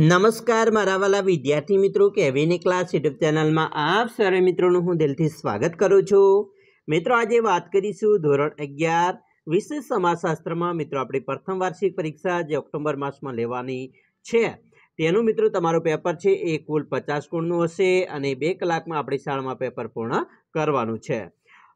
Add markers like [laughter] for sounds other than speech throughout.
નમસ્કાર મારા વાલા વિદ્યાર્થી મિત્રો કેવીની ક્લાસ યુટ્યુબ ચેનલમાં આપ સર્વે મિત્રોનું હું દિલથી સ્વાગત કરું છું મિત્રો આજે વાત કરીશું ધોરણ અગિયાર વિશેષ સમાજશાસ્ત્રમાં મિત્રો આપણી પ્રથમ વાર્ષિક પરીક્ષા જે ઓક્ટોબર માસમાં લેવાની છે તેનું મિત્રો તમારું પેપર છે એ કુલ પચાસ ગુણનું હશે અને બે કલાકમાં આપણી શાળામાં પેપર પૂર્ણ કરવાનું છે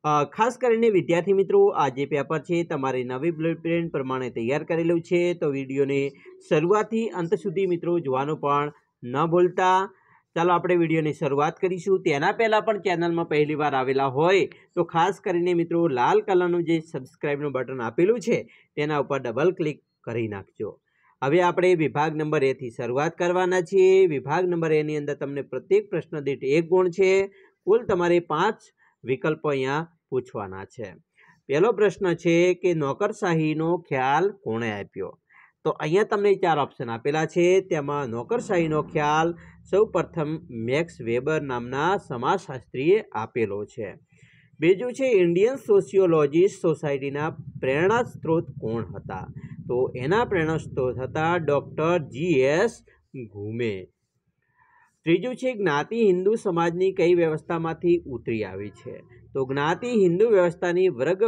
ખાસ કરીને વિદ્યાર્થી મિત્રો આ જે પેપર છે તમારે નવી બ્લુ પ્રમાણે તૈયાર કરેલું છે તો વિડીયોને શરૂઆતથી અંત સુધી મિત્રો જોવાનું પણ ન ભૂલતા ચાલો આપણે વિડીયોની શરૂઆત કરીશું તેના પહેલાં પણ ચેનલમાં પહેલીવાર આવેલા હોય તો ખાસ કરીને મિત્રો લાલ કલરનું જે સબસ્ક્રાઈબનું બટન આપેલું છે તેના ઉપર ડબલ ક્લિક કરી નાખજો હવે આપણે વિભાગ નંબર એથી શરૂઆત કરવાના છીએ વિભાગ નંબર એની અંદર તમને પ્રત્યેક પ્રશ્ન દીઠ એક ગુણ છે કુલ તમારે પાંચ વિકલ્પો અહીંયા પૂછવાના છે પહેલો પ્રશ્ન છે કે નોકરશાહીનો ખ્યાલ કોણે આપ્યો તો અહીંયા તમને ચાર ઓપ્શન આપેલા છે તેમાં નોકરશાહીનો ખ્યાલ સૌ પ્રથમ મેક્સ વેબર નામના સમાજશાસ્ત્રીએ આપેલો છે બીજું છે ઇન્ડિયન સોશિયોલોજીસ્ટ સોસાયટીના પ્રેરણા સ્ત્રોત કોણ હતા તો એના પ્રેરણા સ્ત્રોત હતા ડૉક્ટર જી એસ ઘુમે ત્રીજું છે જ્ઞાતિ હિન્દુ સમાજની કઈ વ્યવસ્થામાંથી ઉતરી આવી છે તો જ્ઞાતિ હિન્દુ વ્યવસ્થાની વર્ગ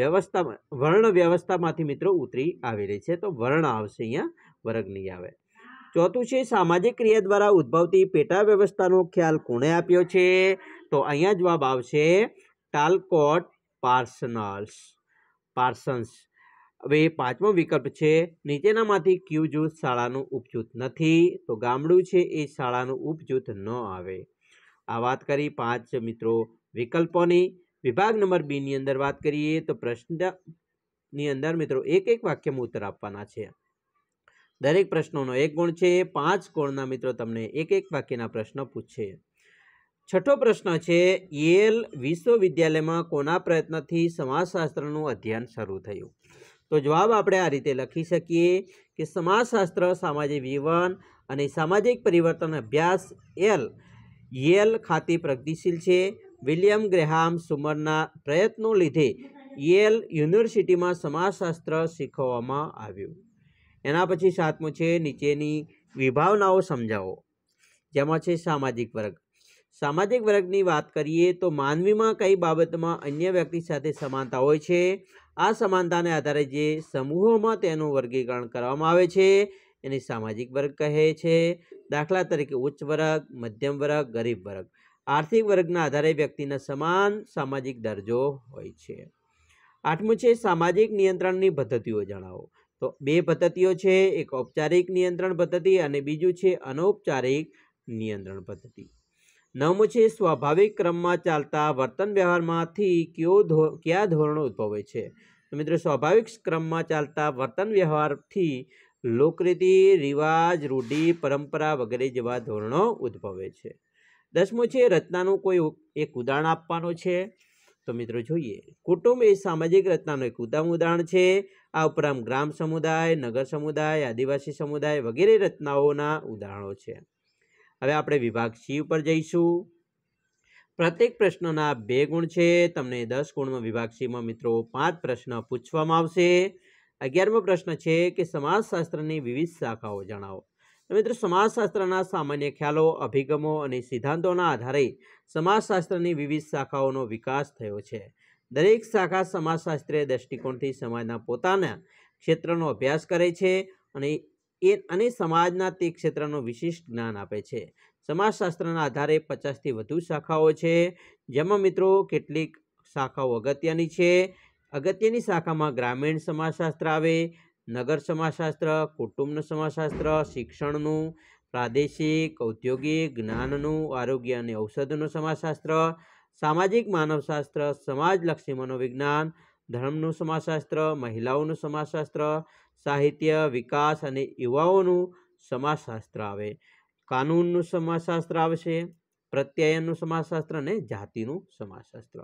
વ્યવસ્થા વર્ણ વ્યવસ્થામાંથી મિત્રો ઉતરી આવેલી છે તો વર્ણ આવશે અહીંયા વર્ગ નહીં આવે ચોથું છે સામાજિક ક્રિયા દ્વારા ઉદ્ભવતી પેટા વ્યવસ્થાનો ખ્યાલ કોણે આપ્યો છે તો અહીંયા જવાબ આવશે ટાલકોટ પાર્સનલ્સ પાર્સન્સ હવે પાંચમો વિકલ્પ છે નીચેનામાંથી ક્યુ જૂથ શાળાનું ઉપજૂથ નથી તો ગામડું છે એ શાળાનું ઉપજૂથ ન આવે આ વાત કરી પાંચ મિત્રો વિકલ્પોની વિભાગ નંબર બીની અંદર વાત કરીએ તો પ્રશ્નની અંદર મિત્રો એક એક વાક્યમાં ઉત્તર આપવાના છે દરેક પ્રશ્નોનો એક ગુણ છે પાંચ ગુણના મિત્રો તમને એક એક વાક્યના પ્રશ્નો પૂછશે છઠ્ઠો પ્રશ્ન છે યેલ વિશ્વવિદ્યાલયમાં કોના પ્રયત્નથી સમાજશાસ્ત્રનું અધ્યયન શરૂ થયું તો જવાબ આપણે આ રીતે લખી શકીએ કે સમાજશાસ્ત્ર સામાજિક જીવન અને સામાજિક પરિવર્તન અભ્યાસ એલ યેલ ખાતે પ્રગતિશીલ છે વિલિયમ ગ્રેહામ સુમરના પ્રયત્નો લીધે યેલ યુનિવર્સિટીમાં સમાજશાસ્ત્ર શીખવવામાં આવ્યું એના પછી સાતમું છે નીચેની વિભાવનાઓ સમજાવો જેમાં છે સામાજિક વર્ગ સામાજિક વર્ગની વાત કરીએ તો માનવીમાં કઈ બાબતમાં અન્ય વ્યક્તિ સાથે સમાનતા હોય છે આ સમાનતાને આધારે જે સમૂહોમાં તેનું વર્ગીકરણ કરવામાં આવે છે એને સામાજિક વર્ગ કહે છે દાખલા તરીકે ઉચ્ચ વર્ગ મધ્યમ વર્ગ ગરીબ વર્ગ આર્થિક વર્ગના આધારે વ્યક્તિના સમાન સામાજિક દરજ્જો હોય છે આઠમું છે સામાજિક નિયંત્રણની પદ્ધતિઓ જણાવો તો બે પદ્ધતિઓ છે એક ઔપચારિક નિયંત્રણ પદ્ધતિ અને બીજું છે અનૌપચારિક નિયંત્રણ પદ્ધતિ નવમું છે સ્વાભાવિક ક્રમમાં ચાલતા વર્તન વ્યવહારમાંથી કયો ધો કયા ધોરણો ઉદ્ભવે છે તો મિત્રો સ્વાભાવિક ક્રમમાં ચાલતા વર્તન વ્યવહારથી લોકરીતિ રિવાજ રૂઢિ પરંપરા વગેરે જેવા ધોરણો ઉદ્ભવે છે દસમું છે રચનાનું કોઈ એક ઉદાહરણ આપવાનું છે તો મિત્રો જોઈએ કુટુંબ એ સામાજિક રચનાનું એક ઉત્તમ ઉદાહરણ છે આ ઉપરાંત ગ્રામ સમુદાય નગર સમુદાય આદિવાસી સમુદાય વગેરે રચનાઓના ઉદાહરણો છે હવે આપણે વિભાગ સી ઉપર જઈશું પ્રત્યેક પ્રશ્નના બે ગુણ છે તમને દસ ગુણમાં વિભાગ સીમાં મિત્રો પાંચ પ્રશ્ન પૂછવામાં આવશે અગિયારમો પ્રશ્ન છે કે સમાજશાસ્ત્રની વિવિધ શાખાઓ જણાવો મિત્રો સમાજશાસ્ત્રના સામાન્ય ખ્યાલો અભિગમો અને સિદ્ધાંતોના આધારે સમાજશાસ્ત્રની વિવિધ શાખાઓનો વિકાસ થયો છે દરેક શાખા સમાજશાસ્ત્રીય દ્રષ્ટિકોણથી સમાજના પોતાના ક્ષેત્રનો અભ્યાસ કરે છે અને એ અને સમાજના તે ક્ષેત્રનું વિશિષ્ટ જ્ઞાન આપે છે સમાજશાસ્ત્રના આધારે પચાસથી વધુ શાખાઓ છે જેમાં મિત્રો કેટલીક શાખાઓ અગત્યની છે અગત્યની શાખામાં ગ્રામીણ સમાજશાસ્ત્ર આવે નગર સમાજશાસ્ત્ર કુટુંબનું સમાજશાસ્ત્ર શિક્ષણનું પ્રાદેશિક ઔદ્યોગિક જ્ઞાનનું આરોગ્ય અને ઔષધનું સમાજશાસ્ત્ર સામાજિક માનવશાસ્ત્ર સમાજલક્ષી મનોવિજ્ઞાન ધર્મનું સમાજશાસ્ત્ર મહિલાઓનું સમાજશાસ્ત્ર સાહિત્ય વિકાસ અને યુવાઓનું સમાજશાસ્ત્ર આવે કાનૂનનું સમાજશાસ્ત્ર આવશે પ્રત્યાયનનું સમાજશાસ્ત્ર અને જાતિનું સમાજશાસ્ત્ર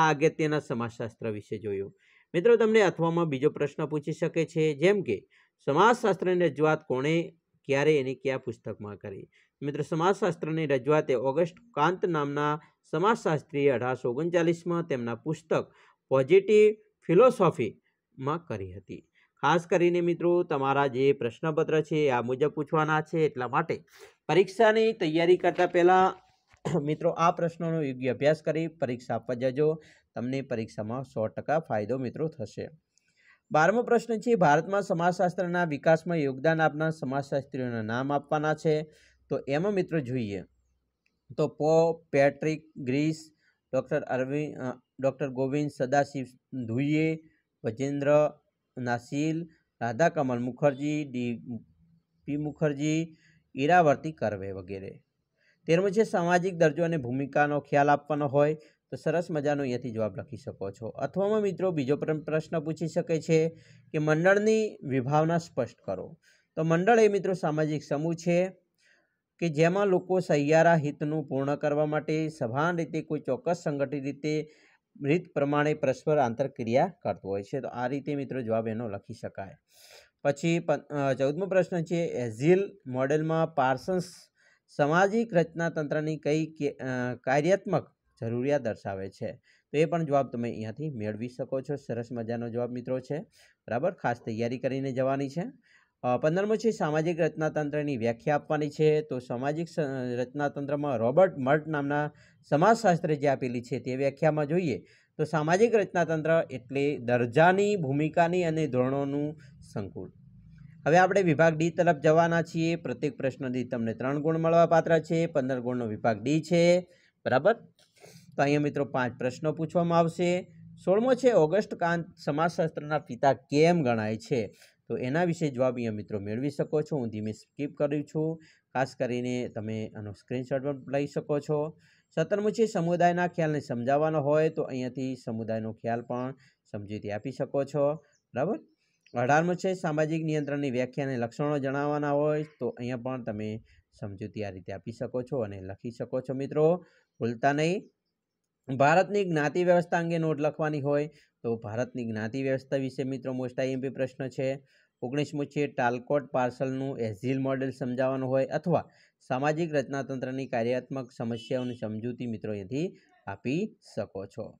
આ અગત્યના સમાજશાસ્ત્ર વિશે જોયું મિત્રો તમને અથવામાં બીજો પ્રશ્ન પૂછી શકે છે જેમ કે સમાજશાસ્ત્રની રજૂઆત કોણે ક્યારે એની કયા પુસ્તકમાં કરી મિત્રો સમાજશાસ્ત્રની રજૂઆત એ ઓગસ્ટ કાંત નામના સમાજશાસ્ત્રીએ અઢારસો ઓગણચાલીસમાં તેમના પુસ્તક પોઝિટિવ ફિલોસોફીમાં કરી હતી ખાસ કરીને મિત્રો તમારા જે પ્રશ્નપત્ર છે આ મુજબ પૂછવાના છે એટલા માટે પરીક્ષાની તૈયારી કરતાં પહેલાં [clears throat] મિત્રો આ પ્રશ્નોનો યોગ્ય અભ્યાસ કરી પરીક્ષા આપવા જજો તમને પરીક્ષામાં સો ફાયદો મિત્રો થશે બારમો પ્રશ્ન છે ભારતમાં સમાજશાસ્ત્રના વિકાસમાં યોગદાન આપનાર સમાજશાસ્ત્રીઓના નામ આપવાના છે તો એમાં મિત્રો જોઈએ તો પો પેટ્રિક ગ્રીસ ડૉક્ટર અરવિંદ ડૉક્ટર ગોવિંદ સદાશિવ ધુઈએ વજેન્દ્ર નાસિલ રાધાકમલ મુખર્જી ડી પી મુખર્જી ઈરાવર્તી કરવે વગેરે તેમજ છે સામાજિક દરજ્જો અને ભૂમિકાનો ખ્યાલ આપવાનો હોય તો સરસ મજાનો અહીંયાથી જવાબ લખી શકો છો અથવામાં મિત્રો બીજો પ્રશ્ન પૂછી શકે છે કે મંડળની વિભાવના સ્પષ્ટ કરો તો મંડળ એ મિત્રો સામાજિક સમૂહ છે કે જેમાં લોકો સહિયારા હિતનું પૂર્ણ કરવા માટે સભાન રીતે કોઈ ચોક્કસ સંગઠિત રીતે રીત પ્રમાણે પરસ્પર આંતરક્રિયા કરતું હોય છે તો આ રીતે મિત્રો જવાબ એનો લખી શકાય પછી ચૌદમો પ્રશ્ન છે એઝિલ મોડેલમાં પાર્સન્સ સામાજિક રચનાતંત્રની કઈ કાર્યાત્મક જરૂરિયાત દર્શાવે છે તો એ પણ જવાબ તમે અહીંયાથી મેળવી શકો છો સરસ મજાનો જવાબ મિત્રો છે બરાબર ખાસ તૈયારી કરીને જવાની છે પંદરમું છે સામાજિક રચનાતંત્રની વ્યાખ્યા આપવાની છે તો સામાજિક રચનાતંત્રમાં રોબર્ટ મર્ટ નામના સમાજશાસ્ત્રે જે આપેલી છે તે વ્યાખ્યામાં જોઈએ તો સામાજિક રચનાતંત્ર એટલે દરજાની ભૂમિકાની અને ધોરણોનું સંકુલ હવે આપણે વિભાગ ડી તરફ જવાના છીએ પ્રત્યેક પ્રશ્ન તમને ત્રણ ગુણ મળવા પાત્ર છે પંદર ગુણનો વિભાગ ડી છે બરાબર તો અહીંયા મિત્રો પાંચ પ્રશ્નો પૂછવામાં આવશે સોળમો છે ઓગસ્ટ કાંત સમાજશાસ્ત્રના પિતા કેમ ગણાય છે તો એના વિશે જવાબ અહીંયા મિત્રો મેળવી શકો છો હું ધીમે સ્કીપ કરું છું ખાસ કરીને તમે આનો સ્ક્રીનશોટ પણ લઈ શકો છો સત્તરમું સમુદાયના ખ્યાલને સમજાવવાનો હોય તો અહીંયાથી સમુદાયનો ખ્યાલ પણ સમજૂતી આપી શકો છો બરાબર અઢારમું છે સામાજિક નિયંત્રણની વ્યાખ્યા અને લક્ષણો જણાવવાના હોય તો અહીંયા પણ તમે સમજૂતી આ રીતે આપી શકો છો અને લખી શકો છો મિત્રો ભૂલતા નહીં ભારતની જ્ઞાતિ વ્યવસ્થા અંગે નોટ લખવાની હોય તો ભારતની જ્ઞાતિ વ્યવસ્થા વિશે મિત્રો મોસ્ટ આઈએમપી પ્રશ્ન છે ઓગણીસમું છે ટાલકોટ પાર્સલનું એઝિલ મોડેલ સમજાવવાનું હોય અથવા સામાજિક રચનાતંત્રની કાર્યાત્મક સમસ્યાઓની સમજૂતી મિત્રો અહીંથી આપી શકો છો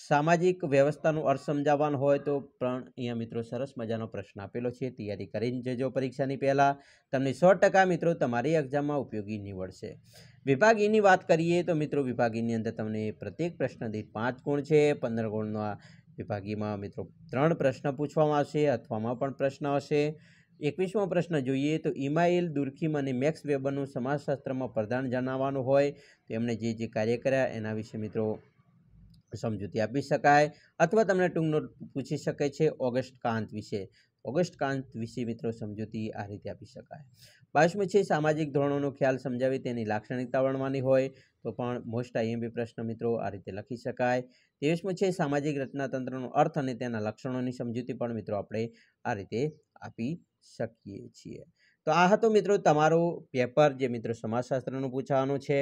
સામાજિક વ્યવસ્થાનું અર્થ સમજાવવાનું હોય તો પણ અહીંયા મિત્રો સરસ મજાનો પ્રશ્ન આપેલો છે તૈયારી કરીને જજો પરીક્ષાની પહેલાં તમને સો ટકા મિત્રો તમારી એક્ઝામમાં ઉપયોગી નીવડશે વિભાગ એની e વાત કરીએ તો મિત્રો વિભાગ એની e અંદર તમને પ્રત્યેક પ્રશ્ન દીઠ પાંચ ગુણ છે પંદર ગુણના વિભાગીમાં e મિત્રો ત્રણ પ્રશ્ન પૂછવામાં આવશે અથવામાં પણ પ્રશ્ન હશે એકવીસમો પ્રશ્ન જોઈએ તો ઇમાઇલ દુર્ખીમ અને મેક્સ વેબરનું સમાજશાસ્ત્રમાં પ્રદાન જણાવવાનું હોય તો એમણે જે જે કાર્ય કર્યા એના વિશે મિત્રો સમજૂતી આપી શકાય અથવા તમને ટૂંકનો પૂછી શકે છે ઓગસ્ટ કાંત વિશે ઓગસ્ટ કાંત વિશે મિત્રો સમજૂતી આ રીતે આપી શકાય બાવીસમું છે સામાજિક ધોરણોનો ખ્યાલ સમજાવી તેની લાક્ષણિકતા વર્ણવાની હોય તો પણ મોસ્ટ આઈએમપી પ્રશ્ન મિત્રો આ રીતે લખી શકાય ત્રેવીસમું છે સામાજિક રચનાતંત્રનો અર્થ અને તેના લક્ષણોની સમજૂતી પણ મિત્રો આપણે આ રીતે આપી શકીએ છીએ તો આ હતો મિત્રો તમારું પેપર જે મિત્રો સમાજશાસ્ત્રનું પૂછવાનું છે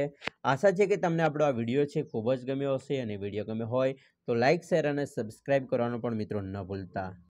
આશા છે કે તમને આપણો આ વિડીયો છે ખૂબ જ ગમ્યો હશે અને વિડીયો ગમ્યો હોય તો લાઇક શેર અને સબસ્ક્રાઈબ કરવાનું પણ મિત્રો ન ભૂલતા